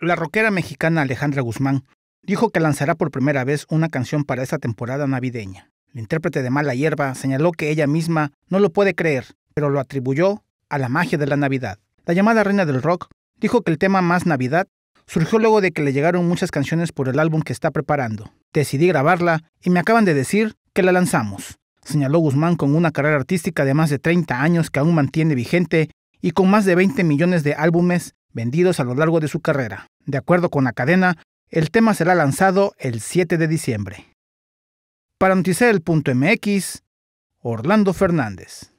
La rockera mexicana Alejandra Guzmán dijo que lanzará por primera vez una canción para esta temporada navideña. La intérprete de Mala Hierba señaló que ella misma no lo puede creer, pero lo atribuyó a la magia de la Navidad. La llamada reina del rock dijo que el tema más Navidad surgió luego de que le llegaron muchas canciones por el álbum que está preparando. Decidí grabarla y me acaban de decir que la lanzamos, señaló Guzmán con una carrera artística de más de 30 años que aún mantiene vigente y con más de 20 millones de álbumes vendidos a lo largo de su carrera. De acuerdo con la cadena, el tema será lanzado el 7 de diciembre. Para MX, Orlando Fernández.